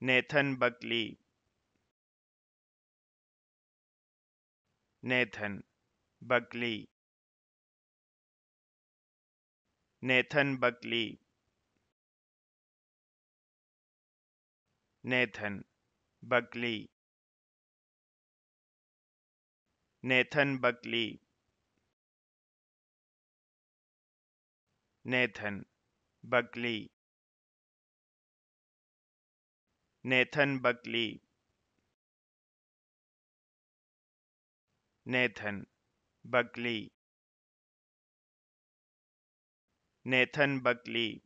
Nathan Buckley. Nathan Buckley. Nathan Buckley. Nathan Buckley. Nathan Buckley. Nathan Buckley. Nathan Buckley Nathan Buckley Nathan Buckley